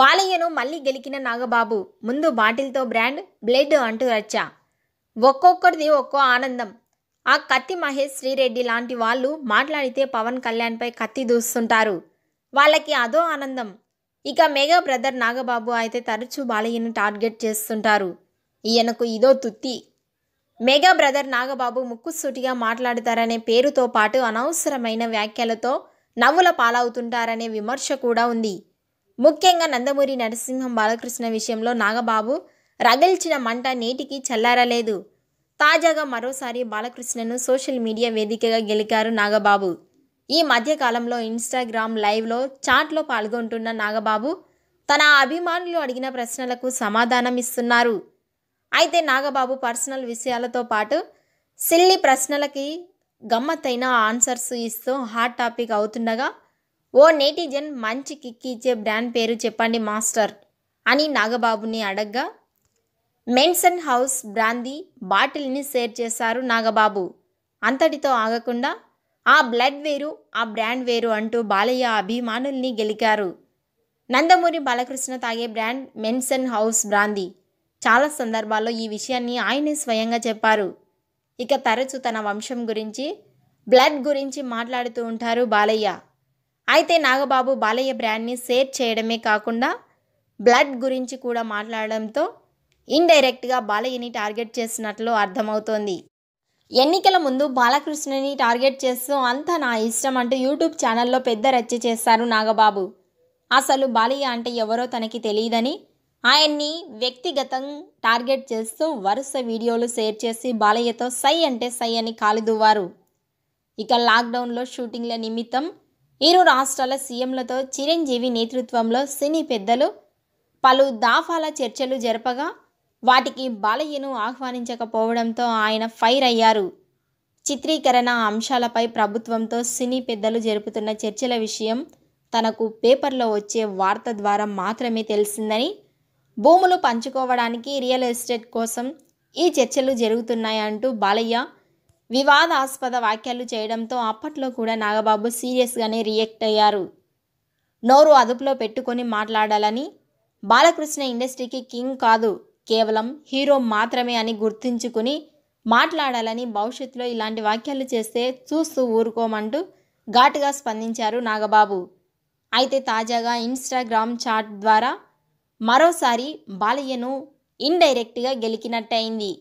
బాలయ్యను మళ్ళీ గెలికిన నాగబాబు ముందు బాటిల్తో brand blood అంటూ వచ్చా ఒక్కొక్కరిది ఒక్కో ఆనందం ఆ కత్తి మహేష్ శ్రీరెడ్డి లాంటి వాళ్ళు మాట్లాడితే పవన్ కళ్యాణ్పై కత్తి దూస్తుంటారు వాళ్ళకి అదో ఆనందం ఇక మెగా బ్రదర్ నాగబాబు అయితే తరచూ బాలయ్యను టార్గెట్ చేస్తుంటారు ఈయనకు ఇదో తుత్తి మెగా బ్రదర్ నాగబాబు ముక్కుసూటిగా మాట్లాడతారనే పేరుతో పాటు అనవసరమైన వ్యాఖ్యలతో నవ్వుల పాలవుతుంటారనే విమర్శ కూడా ఉంది ముఖ్యంగా నందమూరి నరసింహం బాలకృష్ణ విషయంలో నాగబాబు రగిల్చిన మంట నేటికి చల్లారలేదు తాజాగా మరోసారి బాలకృష్ణను సోషల్ మీడియా వేదికగా గెలికారు నాగబాబు ఈ మధ్యకాలంలో ఇన్స్టాగ్రామ్ లైవ్లో చాట్లో పాల్గొంటున్న నాగబాబు తన అభిమానులు అడిగిన ప్రశ్నలకు సమాధానం ఇస్తున్నారు అయితే నాగబాబు పర్సనల్ విషయాలతో పాటు సిల్లి ప్రశ్నలకి గమ్మత్తైన ఆన్సర్స్ ఇస్తూ హాట్ టాపిక్ అవుతుండగా ఓ నేటిజన్ మంచి కిక్ ఇచ్చే బ్రాండ్ పేరు చెప్పండి మాస్టర్ అని నాగబాబుని అడగ్గా మెన్సన్ హౌస్ బ్రాందీ బాటిల్ని షేర్ చేశారు నాగబాబు అంతటితో ఆగకుండా ఆ బ్లడ్ వేరు ఆ బ్రాండ్ వేరు అంటూ బాలయ్య అభిమానుల్ని గెలికారు నందమూరి బాలకృష్ణ తాగే బ్రాండ్ మెన్సన్ హౌస్ బ్రాందీ చాలా సందర్భాల్లో ఈ విషయాన్ని ఆయనే స్వయంగా చెప్పారు ఇక తరచు తన వంశం గురించి బ్లడ్ గురించి మాట్లాడుతూ ఉంటారు బాలయ్య అయితే నాగబాబు బాలయ్య బ్రాండ్ని షేర్ చేయడమే కాకుండా బ్లడ్ గురించి కూడా మాట్లాడడంతో ఇండైరెక్ట్గా బాలయ్యని టార్గెట్ చేసినట్లు అర్థమవుతోంది ఎన్నికల ముందు బాలకృష్ణని టార్గెట్ చేస్తూ అంతా నా ఇష్టం అంటూ యూట్యూబ్ ఛానల్లో పెద్ద రచ్చ చేస్తారు నాగబాబు అసలు బాలయ్య అంటే ఎవరో తనకి తెలియదని ఆయన్ని వ్యక్తిగతం టార్గెట్ చేస్తూ వరుస వీడియోలు షేర్ చేసి బాలయ్యతో సై అంటే సై అని కాలుదువ్వారు ఇక లాక్డౌన్లో షూటింగ్ల నిమిత్తం ఇరు రాష్ట్రాల సీఎంలతో చిరంజీవి నేతృత్వంలో సినీ పెద్దలు పలు దాఫాల చర్చలు జరపగా వాటికి బాలయ్యను ఆహ్వానించకపోవడంతో ఆయన ఫైర్ అయ్యారు చిత్రీకరణ అంశాలపై ప్రభుత్వంతో సినీ పెద్దలు జరుపుతున్న చర్చల విషయం తనకు పేపర్లో వచ్చే వార్త ద్వారా మాత్రమే తెలిసిందని భూములు పంచుకోవడానికి రియల్ ఎస్టేట్ కోసం ఈ చర్చలు జరుగుతున్నాయంటూ బాలయ్య వివాదాస్పద వ్యాఖ్యలు చేయడంతో అప్పట్లో కూడా నాగబాబు సీరియస్గానే రియాక్ట్ అయ్యారు నోరు అదుపులో పెట్టుకొని మాట్లాడాలని బాలకృష్ణ ఇండస్ట్రీకి కింగ్ కాదు కేవలం హీరో మాత్రమే అని గుర్తుంచుకుని మాట్లాడాలని భవిష్యత్తులో ఇలాంటి వ్యాఖ్యలు చేస్తే చూస్తూ ఊరుకోమంటూ ఘాటుగా స్పందించారు నాగబాబు అయితే తాజాగా ఇన్స్టాగ్రామ్ చాట్ ద్వారా మరోసారి బాలయ్యను ఇండైరెక్ట్గా గెలికినట్టయింది